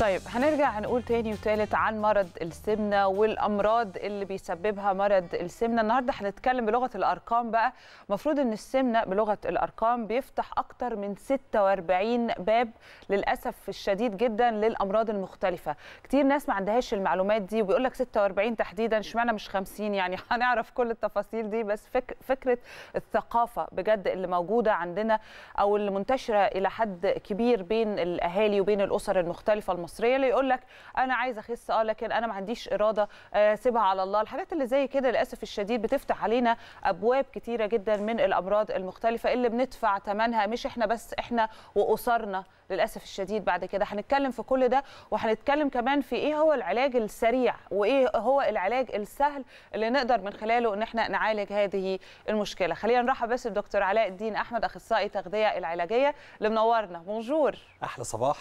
طيب هنرجع هنقول تاني وتالت عن مرض السمنه والامراض اللي بيسببها مرض السمنه النهارده هنتكلم بلغه الارقام بقى المفروض ان السمنه بلغه الارقام بيفتح اكتر من 46 باب للاسف الشديد جدا للامراض المختلفه كتير ناس ما عندهاش المعلومات دي وبيقول لك 46 تحديدا شمعنا مش 50 يعني هنعرف كل التفاصيل دي بس فك فكره الثقافه بجد اللي موجوده عندنا او اللي منتشره الى حد كبير بين الاهالي وبين الاسر المختلفه المختلفة المصريه اللي يقول لك انا عايز اخس اه لكن انا ما عنديش اراده آه، سيبها على الله الحاجات اللي زي كده للاسف الشديد بتفتح علينا ابواب كتيره جدا من الامراض المختلفه اللي بندفع ثمنها مش احنا بس احنا واسرنا للاسف الشديد بعد كده هنتكلم في كل ده وهنتكلم كمان في ايه هو العلاج السريع وايه هو العلاج السهل اللي نقدر من خلاله ان احنا نعالج هذه المشكله خلينا نرحب بس بدكتور علاء الدين احمد اخصائي تغذيه العلاجيه اللي منورنا بونجور احلى صباح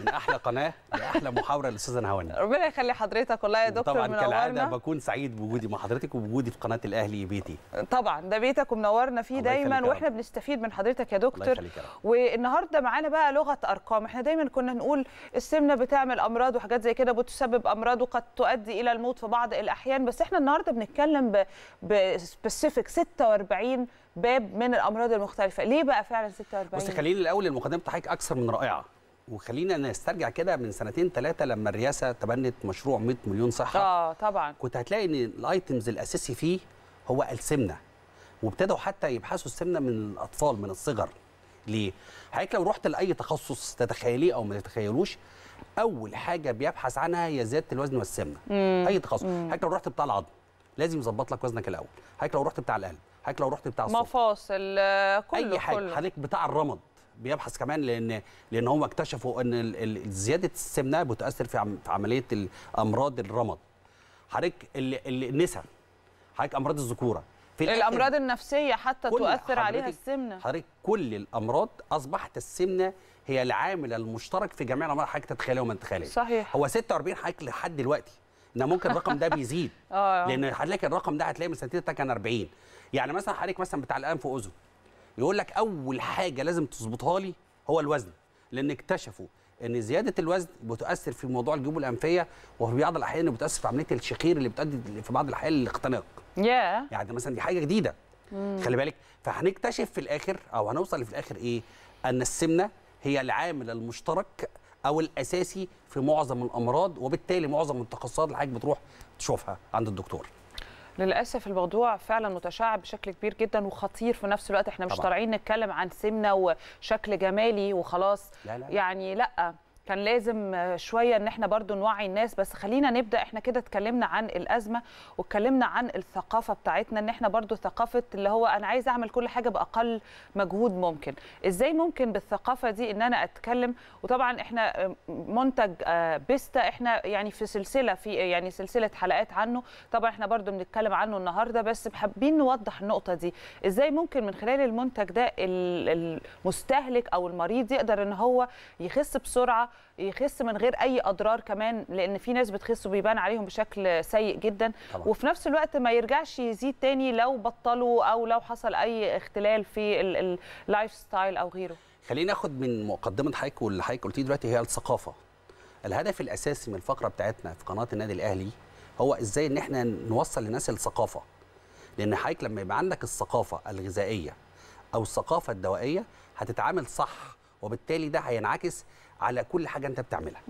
من احلى قناه لاحلى محاوره للاستاذه نهاوند ربنا يخلي حضرتك والله يا دكتور طبعا كالعاده بكون سعيد بوجودي مع حضرتك وبوجودي في قناه الاهلي بيتي طبعا ده بيتك ومنورنا فيه دايما واحنا بنستفيد من حضرتك يا دكتور والنهارده معانا بقى لغه ارقام احنا دايما كنا نقول السمنه بتعمل امراض وحاجات زي كده بتسبب امراض وقد تؤدي الى الموت في بعض الاحيان بس احنا النهارده بنتكلم بسبيسيفيك 46 باب من الامراض المختلفه ليه بقى فعلا 46 بس خليني الاول المقدمه بتاعتك اكثر من رائعه وخلينا نسترجع كده من سنتين ثلاثه لما الرئاسه تبنت مشروع 100 مليون صحه اه طبعا كنت هتلاقي ان الايتمز الاساسي فيه هو السمنه وابتدوا حتى يبحثوا السمنه من الاطفال من الصغر ليه؟ حضرتك لو رحت لاي تخصص تتخيليه او ما تتخيلوش اول حاجه بيبحث عنها هي زياده الوزن والسمنه اي تخصص حضرتك لو رحت بتاع العظم لازم يظبط لك وزنك الاول حضرتك لو رحت بتاع القلب حضرتك لو رحت بتاع الصدر مفاصل آه، كله اي حاجه حضرتك بتاع الرمض بيبحث كمان لان لان هم اكتشفوا ان زياده السمنه بتاثر في, عمليه امراض الرمض حضرتك النسا حضرتك امراض الذكوره في الامراض النفسيه حتى تؤثر عليها السمنه حضرتك كل الامراض اصبحت السمنه هي العامل المشترك في جميع الامراض حضرتك تتخيلها وما تتخيلهاش صحيح هو 46 حضرتك لحد دلوقتي ان ممكن الرقم ده بيزيد آه. لان حضرتك الرقم ده هتلاقي من سنتين كان 40 يعني مثلا حضرتك مثلا بتاع في اذن يقول لك اول حاجه لازم تظبطها لي هو الوزن لان اكتشفوا ان زياده الوزن بتؤثر في موضوع الجيوب الانفيه وفي بعض الاحيان بتؤثر في عمليه الشخير اللي بتؤدي في بعض الاحيان للاختناق. Yeah. يعني مثلا دي حاجه جديده. Mm. خلي بالك فهنكتشف في الاخر او هنوصل في الاخر ايه؟ ان السمنه هي العامل المشترك او الاساسي في معظم الامراض وبالتالي معظم التخصصات اللي حضرتك بتروح تشوفها عند الدكتور. للاسف الموضوع فعلا متشعب بشكل كبير جدا وخطير في نفس الوقت احنا مش طالعين نتكلم عن سمنه وشكل جمالي وخلاص لا لا. يعني لا كان لازم آه، شويه ان احنا برضو نوعي الناس بس خلينا نبدا احنا كده اتكلمنا عن الازمه واتكلمنا عن الثقافه بتاعتنا ان احنا برضو ثقافه اللي هو انا عايز اعمل كل حاجه باقل مجهود ممكن ازاي ممكن بالثقافه دي ان انا اتكلم وطبعا احنا آه، منتج آه، بيستا احنا يعني في سلسله في يعني سلسله حلقات عنه طبعا احنا برضو بنتكلم عنه النهارده بس حابين نوضح النقطه دي ازاي ممكن من خلال المنتج ده المستهلك او المريض يقدر ان هو يخس بسرعه يخس من غير اي اضرار كمان لان في ناس بتخس وبيبان عليهم بشكل سيء جدا طبعا. وفي نفس الوقت ما يرجعش يزيد تاني لو بطلوا او لو حصل اي اختلال في اللايف ستايل او غيره خلينا ناخد من مقدمه حضرتك واللي حضرتك قلتيه دلوقتي هي الثقافه الهدف الاساسي من الفقره بتاعتنا في قناه النادي الاهلي هو ازاي ان احنا نوصل للناس الثقافه لان حضرتك لما يبقى عندك الثقافه الغذائيه او الثقافه الدوائيه هتتعامل صح وبالتالي ده هينعكس على كل حاجه انت بتعملها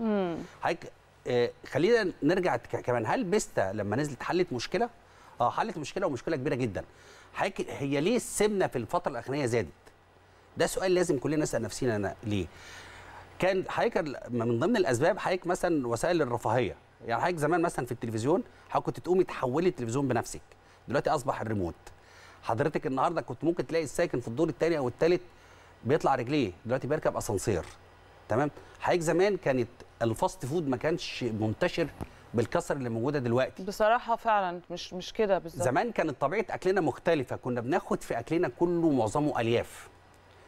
حضرتك آه، خلينا نرجع كمان هل بيستا لما نزلت حلت مشكله اه حلت مشكله ومشكله كبيره جدا حضرتك هي ليه السمنه في الفتره الاخرانيه زادت ده سؤال لازم كلنا نسال نفسنا أنا ليه كان حضرتك من ضمن الاسباب حضرتك مثلا وسائل الرفاهيه يعني حضرتك زمان مثلا في التلفزيون حضرتك كنت تقومي تحولي التلفزيون بنفسك دلوقتي اصبح الريموت حضرتك النهارده كنت ممكن تلاقي الساكن في الدور الثاني او الثالث بيطلع رجليه دلوقتي بيركب اسانسير تمام حضرتك زمان كانت الفاست فود ما كانش منتشر بالكسر اللي موجوده دلوقتي بصراحه فعلا مش مش كده بالظبط زمان كانت طبيعه اكلنا مختلفه كنا بناخد في اكلنا كله معظمه الياف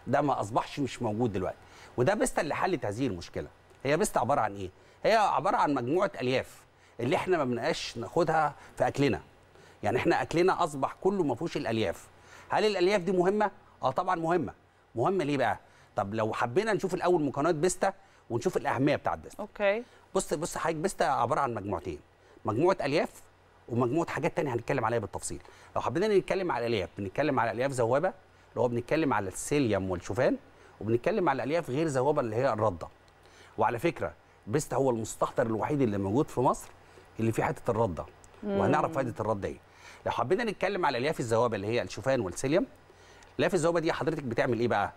ده ما اصبحش مش موجود دلوقتي وده بيستا اللي حلت هذه المشكله هي بيستا عباره عن ايه هي عباره عن مجموعه الياف اللي احنا ما بنقاش ناخدها في اكلنا يعني احنا اكلنا اصبح كله ما فيهوش الالياف هل الالياف دي مهمه اه طبعا مهمه مهمه ليه بقى طب لو حبينا نشوف الاول مكونات بيستا ونشوف الاهميه بتاعت بيستا اوكي بص بص حضرتك بيستا عباره عن مجموعتين مجموعه الياف ومجموعه حاجات تانية هنتكلم عليها بالتفصيل لو حبينا نتكلم على الالياف بنتكلم على الياف ذوابه اللي هو بنتكلم على السيليوم والشوفان وبنتكلم على الالياف غير ذوابه اللي هي الرده وعلى فكره بيستا هو المستحضر الوحيد اللي موجود في مصر اللي فيه حته الرده وهنعرف فائده الرده ايه لو حبينا نتكلم على الياف الذوابه اللي هي الشوفان والسيليوم الياف الذوابه دي حضرتك بتعمل ايه بقى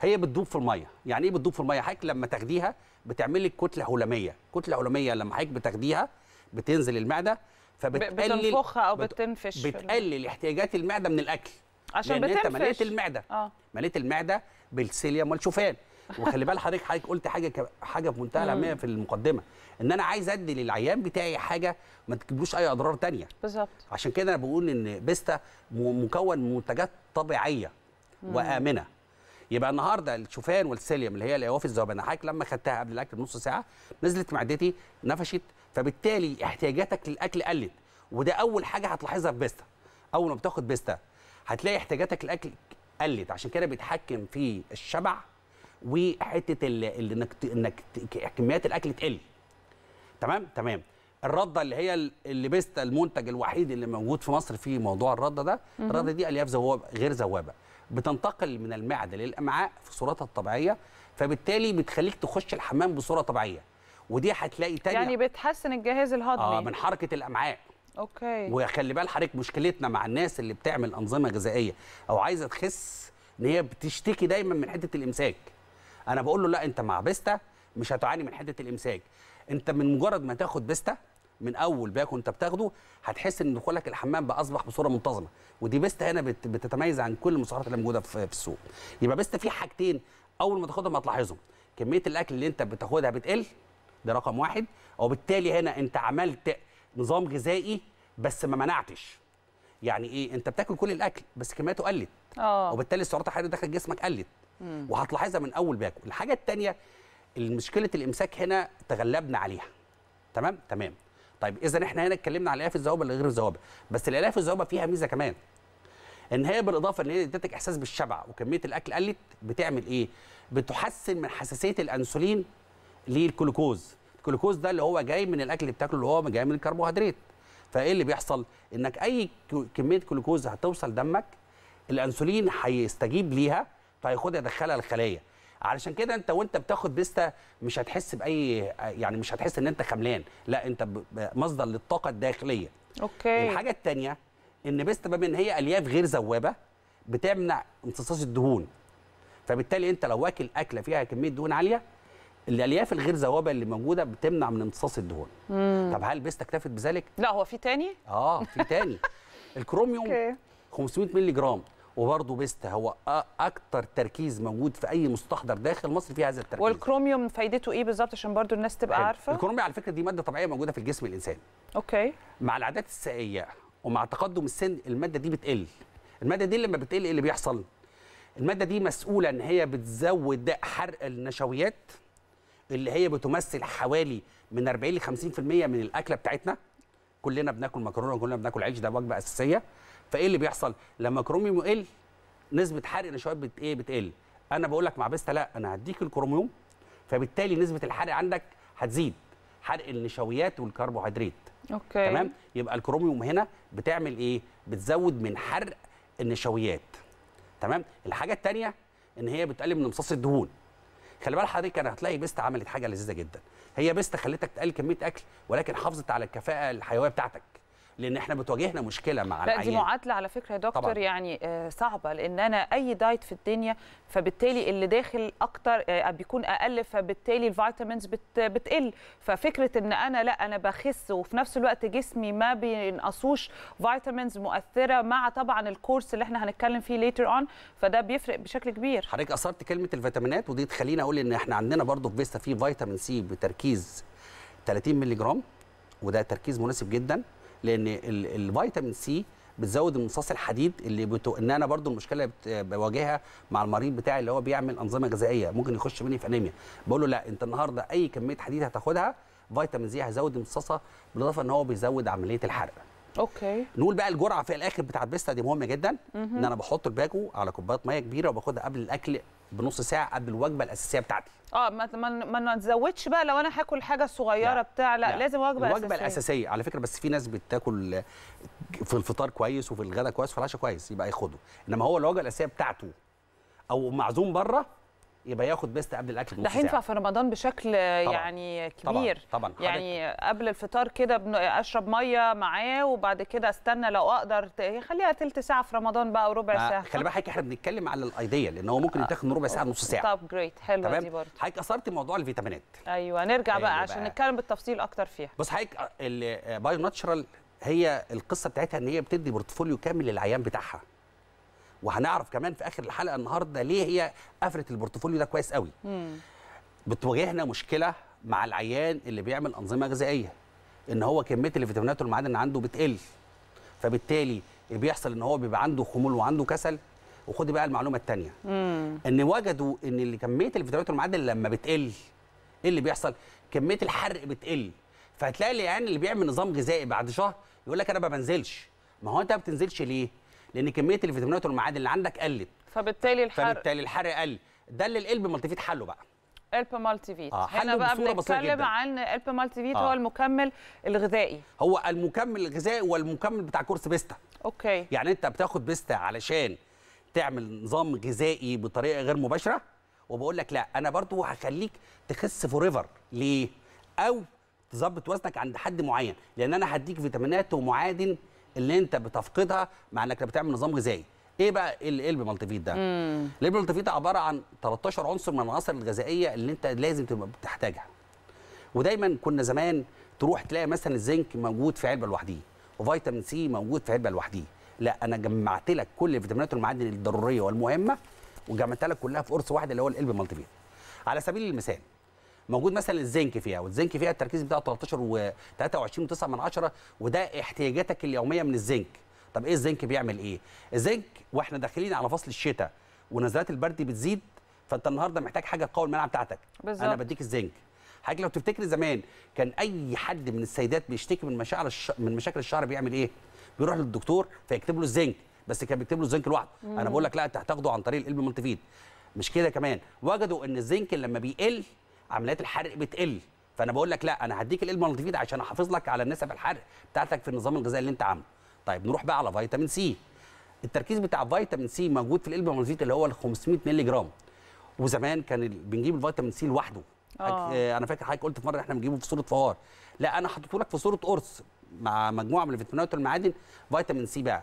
هي بتدوب في الميه يعني ايه بتدوب في الميه حضرتك لما تاخديها بتعمل لك كتله هلاميه كتله هلاميه لما حضرتك بتاخديها بتنزل المعده فبتقلل بتنفخها او بتنفش بتقلل احتياجات المعده من الاكل عشان لان بتنفش. انت مليت المعده آه. مليت المعده بالسيليوم والشوفان وخلي بال حضرتك حضرتك قلت حاجه حاجه في منتهى الاهميه في المقدمه ان انا عايز ادي للعيان بتاعي حاجه ما تجيبلوش اي اضرار تانية بالظبط عشان كده انا بقول ان بيستا مكون من منتجات طبيعيه وامنه يبقى النهارده الشوفان والسيليوم اللي هي الذوبانه حضرتك لما خدتها قبل الاكل بنص ساعه نزلت معدتي نفشت فبالتالي احتياجاتك للاكل قلت وده اول حاجه هتلاحظها في بيستا اول ما بتاخد بيستا هتلاقي احتياجاتك للاكل قلت عشان كده بيتحكم في الشبع وحته اللي انك انك كميات الاكل تقل تمام تمام الرده اللي هي اللي بيستا المنتج الوحيد اللي موجود في مصر في موضوع الرده ده الرده دي الياف زوابه غير ذوابه بتنتقل من المعده للامعاء في صورتها الطبيعيه فبالتالي بتخليك تخش الحمام بصوره طبيعيه ودي هتلاقي تانية يعني بتحسن الجهاز الهضمي اه من حركه الامعاء اوكي وخلي بال حضرتك مشكلتنا مع الناس اللي بتعمل انظمه غذائيه او عايزه تخس ان هي بتشتكي دايما من حته الامساك انا بقول له لا انت مع بيستا مش هتعاني من حته الامساك انت من مجرد ما تاخد بيستا من اول باكو انت بتاخده هتحس ان دخولك الحمام بقى اصبح بصوره منتظمه ودي بيست هنا بتتميز عن كل المسعرات اللي موجوده في السوق يبقى بيست في حاجتين اول ما تاخدهم هتلاحظهم كميه الاكل اللي انت بتاخدها بتقل ده رقم واحد وبالتالي هنا انت عملت نظام غذائي بس ما منعتش يعني ايه انت بتاكل كل الاكل بس كمياته قلت اه وبالتالي السعرات الحراريه داخل جسمك قلت وهتلاحظها من اول باكل الحاجه الثانيه مشكله الامساك هنا تغلبنا عليها تمام تمام طيب اذا احنا هنا اتكلمنا على الالياف الذوبه اللي غير الذوبه بس الالياف الذوبه فيها ميزه كمان ان هي بالاضافه ان هي ادتك احساس بالشبع وكميه الاكل قلت بتعمل ايه بتحسن من حساسيه الانسولين للجلوكوز الجلوكوز ده اللي هو جاي من الاكل اللي بتاكله اللي هو جاي من الكربوهيدرات فايه اللي بيحصل انك اي كميه جلوكوز هتوصل دمك الانسولين هيستجيب ليها فهياخدها يدخلها الخلايا علشان كده انت وانت بتاخد بيستا مش هتحس باي يعني مش هتحس ان انت خملان لا انت مصدر للطاقه الداخليه اوكي الحاجه الثانيه ان بيستا بما ان هي الياف غير ذوابه بتمنع امتصاص الدهون فبالتالي انت لو واكل اكله فيها كميه دهون عاليه الالياف الغير ذوابه اللي موجوده بتمنع من امتصاص الدهون مم. طب هل بيستا اكتفت بذلك لا هو في تاني اه في تاني الكروميوم 500 مللي جرام وبرضه بيستا هو اكتر تركيز موجود في اي مستحضر داخل مصر فيه هذا التركيز والكروميوم فايدته ايه بالظبط عشان برضه الناس تبقى عارفه الكروميوم على فكره دي ماده طبيعيه موجوده في الجسم الانسان اوكي مع العادات السائيه ومع تقدم السن الماده دي بتقل الماده دي لما بتقل ايه اللي بيحصل الماده دي مسؤوله ان هي بتزود حرق النشويات اللي هي بتمثل حوالي من 40 ل 50% من الاكله بتاعتنا كلنا بناكل مكرونه وكلنا بناكل عيش ده وجبه اساسيه فايه اللي بيحصل لما كروميوم يقل نسبه حرق النشويات بت ايه بتقل انا بقول لك مع بيستا لا انا هديك الكروميوم فبالتالي نسبه الحرق عندك هتزيد حرق النشويات والكربوهيدرات اوكي تمام يبقى الكروميوم هنا بتعمل ايه بتزود من حرق النشويات تمام الحاجه الثانيه ان هي بتقلل من امتصاص الدهون خلي بال حضرتك انا هتلاقي بيستا عملت حاجه لذيذه جدا هي بيستا خلتك تقلل كميه اكل ولكن حافظت على الكفاءه الحيويه بتاعتك لان احنا بتواجهنا مشكله مع لا دي معادله على فكره يا دكتور طبعًا. يعني آه، صعبه لان انا اي دايت في الدنيا فبالتالي اللي داخل اكتر آه، بيكون اقل فبالتالي الفيتامينز بتقل ففكره ان انا لا انا بخس وفي نفس الوقت جسمي ما بينقصوش فيتامينز مؤثره مع طبعا الكورس اللي احنا هنتكلم فيه ليتر اون فده بيفرق بشكل كبير حضرتك اثرت كلمه الفيتامينات ودي تخليني اقول ان احنا عندنا برضو في فيستا في فيتامين سي بتركيز 30 مللي جرام وده تركيز مناسب جدا لان الفيتامين سي بتزود امتصاص الحديد اللي بتو... ان انا برضو المشكله اللي بت... بواجهها مع المريض بتاعي اللي هو بيعمل انظمه غذائيه ممكن يخش مني في انيميا بقول له لا انت النهارده اي كميه حديد هتاخدها فيتامين سي هيزود امتصاصها بالاضافه ان هو بيزود عمليه الحرق اوكي نقول بقى الجرعه في الاخر بتاعت بيستا دي مهمه جدا ان انا بحط الباجو على كوبايه ميه كبيره وباخدها قبل الاكل بنص ساعه قبل الوجبه الاساسيه بتاعتي اه ما ما نزودش بقى لو انا هاكل حاجه صغيره لا. بتاع لا, لا لازم وجبه اساسيه الوجبه الاساسيه على فكره بس في ناس بتاكل في الفطار كويس وفي الغداء كويس وفي العشاء كويس يبقى ياخده انما هو الوجبه الاساسيه بتاعته او معزوم بره يبقى ياخد بيست قبل الاكل ده هينفع في رمضان بشكل طبعًا. يعني كبير طبعا, طبعًا. يعني قبل الفطار كده اشرب ميه معاه وبعد كده استنى لو اقدر خليها تلت ساعه في رمضان بقى وربع ساعه خلي بالك احنا بنتكلم على الايديا لان هو ممكن آه. يتاخد من ربع ساعه نص ساعه طب جريت حلوه دي برضه حضرتك اثرتي موضوع الفيتامينات ايوه نرجع أيوة بقى, بقى عشان نتكلم بالتفصيل اكتر فيها بص حضرتك البايو ناتشرال هي القصه بتاعتها ان هي بتدي بورتفوليو كامل للعيان بتاعها وهنعرف كمان في اخر الحلقه النهارده ليه هي قفلت البورتفوليو ده كويس قوي بتواجهنا مشكله مع العيان اللي بيعمل انظمه غذائيه ان هو كميه الفيتامينات والمعادن عنده بتقل فبالتالي بيحصل ان هو بيبقى عنده خمول وعنده كسل وخد بقى المعلومه الثانيه ان وجدوا ان كميه الفيتامينات والمعادن لما بتقل ايه اللي بيحصل كميه الحرق بتقل فهتلاقي العيان اللي بيعمل نظام غذائي بعد شهر يقول لك انا ما بنزلش ما هو انت ما بتنزلش ليه لان كميه الفيتامينات والمعادن اللي عندك قلت فبالتالي الحرق فبالتالي الحرق قل ده اللي القلب مالتي فيت حله بقى الب مالتي فيت آه هنا بقى بنتكلم عن الب مالتي فيت آه. هو المكمل الغذائي هو المكمل الغذائي والمكمل بتاع كورس بيستا اوكي يعني انت بتاخد بيستا علشان تعمل نظام غذائي بطريقه غير مباشره وبقول لك لا انا برضو هخليك تخس فوريفر ليه او تظبط وزنك عند حد معين لان انا هديك فيتامينات ومعادن اللي انت بتفقدها مع انك بتعمل نظام غذائي ايه بقى القلب إيه مالتي فيت ده القلب مالتي فيت عباره عن 13 عنصر من العناصر الغذائيه اللي انت لازم تبقى بتحتاجها ودايما كنا زمان تروح تلاقي مثلا الزنك موجود في علبه لوحديه وفيتامين سي موجود في علبه لوحديه لا انا جمعت لك كل الفيتامينات والمعادن الضروريه والمهمه وجمعتها لك كلها في قرص واحد اللي هو القلب مالتي فيت على سبيل المثال موجود مثلا الزنك فيها والزنك فيها التركيز بتاعه 13 و 23.9 من 10 وده احتياجاتك اليوميه من الزنك طب ايه الزنك بيعمل ايه الزنك واحنا داخلين على فصل الشتاء ونزلات البرد بتزيد فانت النهارده محتاج حاجه تقوي المناعه بتاعتك بالزبط. انا بديك الزنك حضرتك لو تفتكر زمان كان اي حد من السيدات بيشتكي من مشاعر الش... من مشاكل الشعر بيعمل ايه بيروح للدكتور فيكتب له الزنك بس كان بيكتب له الزنك لوحده انا بقول لك لا انت هتاخده عن طريق القلب مش كده كمان وجدوا ان الزنك لما بيقل عمليات الحرق بتقل فانا بقول لك لا انا هديك الالمالتيفيد عشان احافظ لك على نسب الحرق بتاعتك في النظام الغذائي اللي انت عامله طيب نروح بقى على فيتامين سي التركيز بتاع فيتامين سي موجود في الالمالتيفيد اللي هو ال 500 مللي جرام وزمان كان بنجيب الفيتامين سي لوحده أوه. آه، انا فاكر حضرتك قلت في مره احنا بنجيبه في صوره فوار لا انا حطيته لك في صوره قرص مع مجموعه من الفيتامينات والمعادن فيتامين سي بقى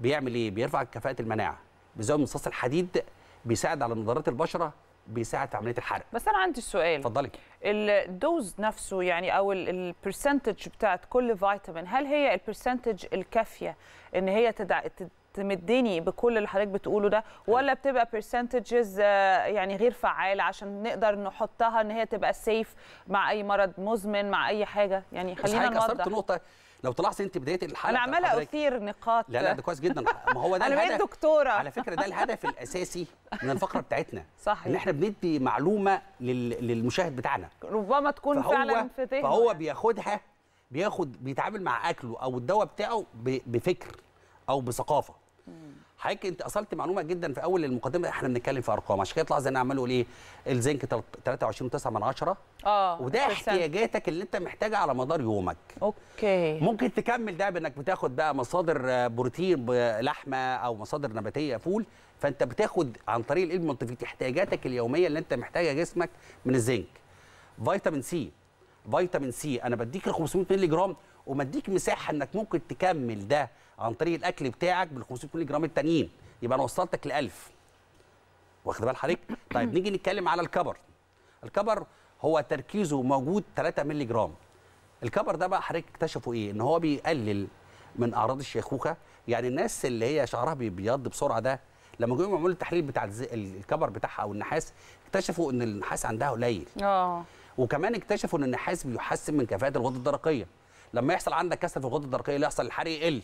بيعمل ايه بيرفع كفاءه المناعه بيزود مصاص امتصاص الحديد بيساعد على نضارات البشره بيساعد في عمليه الحرق بس انا عندي سؤال اتفضلي الدوز نفسه يعني او البرسنتج بتاعت كل فيتامين هل هي البرسنتج الكافيه ان هي تدع... تمدني بكل اللي حضرتك بتقوله ده ولا بتبقى برسنتجز آه، يعني غير فعال عشان نقدر نحطها ان هي تبقى سيف مع اي مرض مزمن مع اي حاجه يعني خلينا نوضح نقطه لو تلاحظي انت بدايه الحلقه انا عماله اثير نقاط لا لا ده كويس جدا ما هو ده الهدف انا دكتوره على فكره ده الهدف الاساسي من الفقره بتاعتنا صح ان احنا بندي معلومه للمشاهد بتاعنا ربما تكون فهو... فعلا في فهو بياخدها بياخد بيتعامل مع اكله او الدواء بتاعه بفكر او بثقافه حضرتك انت اصلت معلومه جدا في اول المقدمه احنا بنتكلم في ارقام عشان كده تلاحظ ان انا عمال اقول ايه الزنك 23.9 من 10 اه وده احتياجاتك اللي انت محتاجها على مدار يومك اوكي ممكن تكمل ده بانك بتاخد بقى مصادر بروتين لحمه او مصادر نباتيه فول فانت بتاخد عن طريق الابن منطفيت احتياجاتك اليوميه اللي انت محتاجها جسمك من الزنك فيتامين سي فيتامين سي انا بديك ال 500 مللي جرام ومديك مساحه انك ممكن تكمل ده عن طريق الاكل بتاعك بال 500 مللي جرام التانيين يبقى انا وصلتك ل 1000 واخد بال حضرتك طيب نيجي نتكلم على الكبر الكبر هو تركيزه موجود 3 مللي جرام الكبر ده بقى حضرتك اكتشفوا ايه ان هو بيقلل من اعراض الشيخوخه يعني الناس اللي هي شعرها بيبيض بسرعه ده لما جم يعملوا التحليل بتاع الكبر بتاعها او النحاس اكتشفوا ان النحاس عندها قليل اه وكمان اكتشفوا ان النحاس بيحسن من كفاءه الغده الدرقيه لما يحصل عندك كسر في الغده الدرقيه اللي يحصل الحرق يقل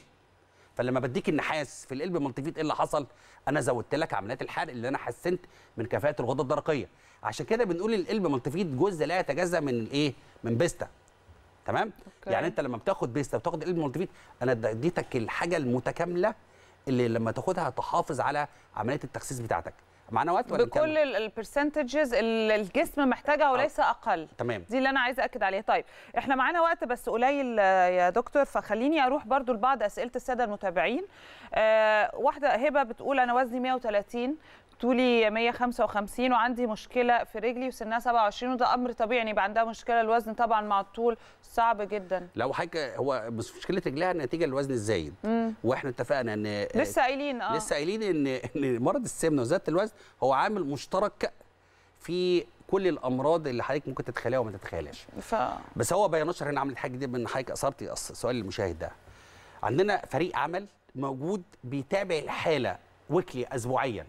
فلما بديك النحاس في القلب مالتيفيت ايه اللي حصل انا زودت لك عمليات الحرق اللي انا حسنت من كفاءه الغده الدرقيه عشان كده بنقول القلب مالتيفيت جزء لا يتجزا من ايه من بيستا تمام أوكي. يعني انت لما بتاخد بيستا وتاخد القلب مالتيفيت انا اديتك الحاجه المتكامله اللي لما تاخدها تحافظ على عمليه التخسيس بتاعتك معانا وقت ولا بكل البرسنتجز الجسم محتاجها وليس اقل تمام دي اللي انا عايزه اكد عليها طيب احنا معانا وقت بس قليل يا دكتور فخليني اروح برضو لبعض اسئله الساده المتابعين آه واحده هبه بتقول انا وزني 130 طولي 155 وعندي مشكله في رجلي وسنها 27 وده امر طبيعي يعني يبقى عندها مشكله الوزن طبعا مع الطول صعب جدا لو حاجه هو بس مشكله رجلها نتيجه الوزن الزايد واحنا اتفقنا ان لسه قايلين اه لسه قايلين ان ان مرض السمنه وزياده الوزن هو عامل مشترك في كل الامراض اللي حضرتك ممكن تتخيلها وما تتخيلهاش ف... بس هو بيان نشر هنا عامل حاجه دي من حضرتك اثرتي سؤال المشاهد ده عندنا فريق عمل موجود بيتابع الحاله ويكلي اسبوعيا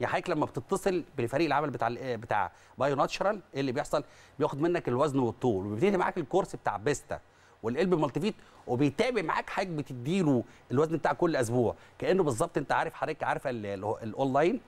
يا حضرتك لما بتتصل بفريق العمل بتاع آه، بتاع بايو ناتشرال ايه اللي بيحصل بياخد منك الوزن والطول وبيبتدي معاك الكورس بتاع بيستا والقلب فيت وبيتابع معاك حضرتك بتديله الوزن بتاع كل اسبوع كانه بالظبط انت عارف حضرتك عارفه الاونلاين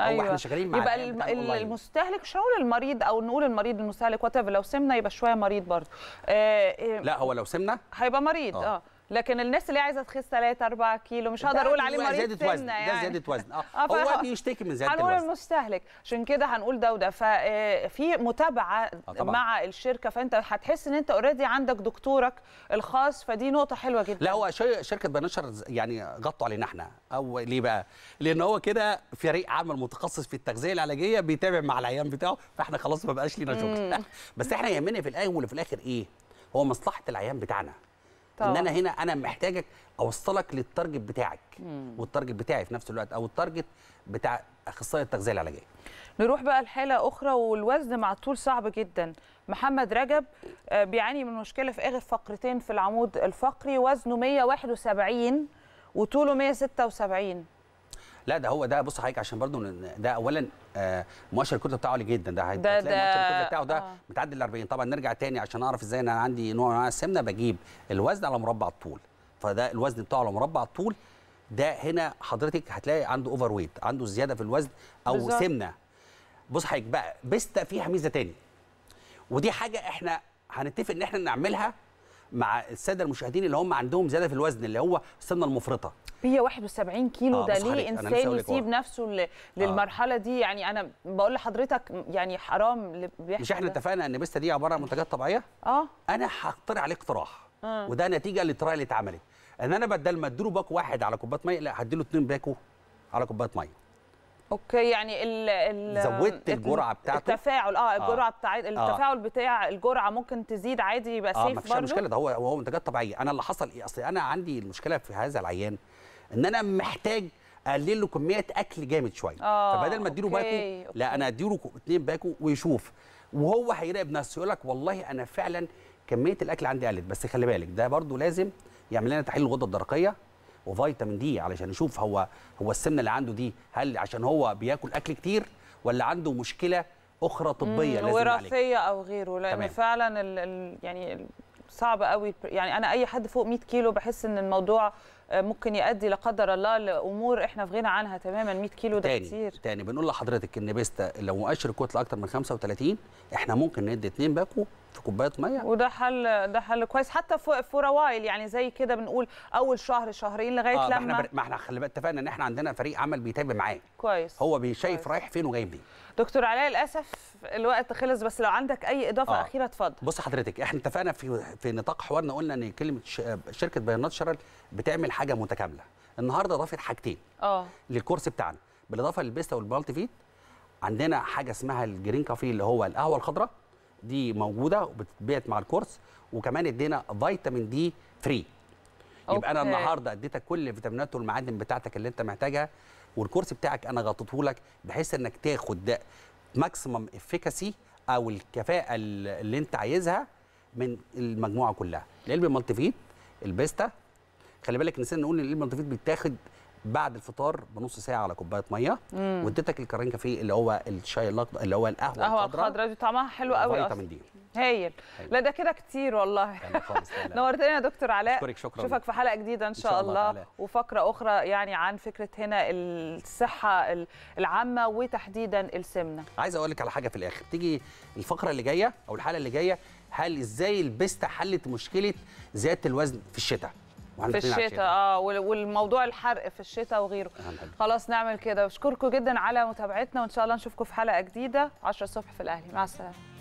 أيوة. هو احنا شغالين معاه يبقى المستهلك مش هقول المريض او نقول المريض المستهلك وات لو سمنا يبقى شويه مريض برضه آه, آه، لا هو لو سمنا هيبقى مريض اه, آه. لكن الناس اللي عايزه تخس 3 4 كيلو مش هقدر اقول عليه مريض زياده وزن يعني. ده زياده وزن اه, آه، هو بيشتكي من زياده الوزن المستهلك عشان كده هنقول ده وده ففي متابعه آه، طبعا. مع الشركه فانت هتحس ان انت اوريدي عندك دكتورك الخاص فدي نقطه حلوه جدا لا هو شركه بنشر يعني غطوا علينا احنا او ليه بقى لان هو كده فريق عمل متخصص في التغذيه العلاجيه بيتابع مع العيان بتاعه فاحنا خلاص ما بقاش لينا شغل بس احنا يهمنا في الاول وفي الاخر ايه هو مصلحه العيان بتاعنا طبعا. ان انا هنا انا محتاجك اوصلك للتارجت بتاعك والتارجت بتاعي في نفس الوقت او التارجت بتاع اخصائي التغذيه العلاجيه نروح بقى لحاله اخرى والوزن مع الطول صعب جدا محمد رجب آه، بيعاني من مشكله في اخر فقرتين في العمود الفقري وزنه 171 وطوله 176 لا ده هو ده بص حضرتك عشان برضو ده اولا آه، مؤشر الكتله بتاعه عالي جدا ده هتلاقي مؤشر الكتله بتاعه ده آه. متعدي ال 40 طبعا نرجع تاني عشان اعرف ازاي انا عندي نوع من السمنه بجيب الوزن على مربع الطول فده الوزن بتاعه على مربع الطول ده هنا حضرتك هتلاقي عنده اوفر ويت عنده زياده في الوزن او بالزبط. سمنه بص حضرتك بقى بيستا فيها ميزه تاني ودي حاجه احنا هنتفق ان احنا نعملها مع الساده المشاهدين اللي هم عندهم زياده في الوزن اللي هو السمنه المفرطه 171 كيلو آه ده ليه انسان يسيب نفسه آه. للمرحله آه. دي يعني انا بقول لحضرتك يعني حرام اللي بيحصل مش احنا اتفقنا ان بيستا دي عباره عن منتجات طبيعيه اه انا هقترح عليه اقتراح آه. وده نتيجه للطريقه اللي اتعملت ان انا بدل ما اديله باكو واحد على كوبايه ميه لا هديله اثنين باكو على كوبايه ميه اوكي يعني ال ال زودت الجرعه بتاعته التفاعل اه, آه. الجرعه آه. بتاع التفاعل بتاع الجرعه ممكن تزيد عادي يبقى آه سيف برضه اه مشكله ده هو هو منتجات طبيعيه انا اللي حصل ايه اصل انا عندي المشكله في هذا العيان ان انا محتاج اقلل له كميه اكل جامد شويه آه فبدل ما اديله باكو لا انا اديله اثنين باكو ويشوف وهو هيراقب نفسه يقول لك والله انا فعلا كميه الاكل عندي قلت بس خلي بالك ده برضه لازم يعمل لنا تحليل الغده الدرقيه وفيتامين دي علشان نشوف هو هو السمنه اللي عنده دي هل عشان هو بياكل اكل كتير ولا عنده مشكله اخرى طبيه لازم وراثيه عليك. او غيره لان تمام. فعلا الـ يعني صعب قوي يعني انا اي حد فوق 100 كيلو بحس ان الموضوع آه، ممكن يؤدي لا قدر الله لامور احنا في غنى عنها تماما 100 كيلو ده تاني كتير تاني بنقول لحضرتك ان بيستا لو مؤشر الكتله اكتر من 35 احنا ممكن ندي اثنين باكو في كوبايه ميه وده حل ده حل كويس حتى في روايل يعني زي كده بنقول اول شهر شهرين لغايه آه لما ما احنا ما احنا خلي بالك اتفقنا ان احنا عندنا فريق عمل بيتابع معاه كويس هو بيشايف رايح فين وجاي منين دكتور علاء للاسف الوقت خلص بس لو عندك اي اضافه آه. اخيره اتفضل بص حضرتك احنا اتفقنا في في نطاق حوارنا قلنا ان كلمه شركه بيانات شرل بتعمل حاجه متكامله النهارده اضافت حاجتين اه للكورس بتاعنا بالاضافه للبيستا والبالتي فيت عندنا حاجه اسمها الجرين كافيه اللي هو القهوه الخضراء دي موجوده وبتتبعت مع الكورس وكمان ادينا فيتامين دي فري يبقى انا النهارده اديتك كل الفيتامينات والمعادن بتاعتك اللي انت محتاجها والكورس بتاعك انا غطيته لك بحيث انك تاخد ماكسيمم افيكاسي او الكفاءه اللي انت عايزها من المجموعه كلها العلب المالتيفيت البيستا خلي بالك نسينا نقول ان العلب المالتيفيت بيتاخد بعد الفطار بنص ساعه على كوبايه ميه واديتك الكرين كافيه اللي هو الشاي الاخضر اللي هو القهوه القهوه الخضراء دي طعمها حلو قوي فيتامين دي هايل لا ده كده كتير والله نورتنا يا دكتور علاء اشكرك شكرا اشوفك في حلقه جديده ان شاء, إن شاء الله, الله وفقره اخرى يعني عن فكره هنا الصحه العامه وتحديدا السمنه عايز اقول لك على حاجه في الاخر تيجي الفقره اللي جايه او الحلقه اللي جايه هل ازاي البيستا حلت مشكله زياده الوزن في الشتاء في الشتاء اه والموضوع الحرق في الشتاء وغيره خلاص نعمل كده بشكركم جدا على متابعتنا وان شاء الله نشوفكم في حلقه جديده 10 الصبح في الاهلي مع السلامه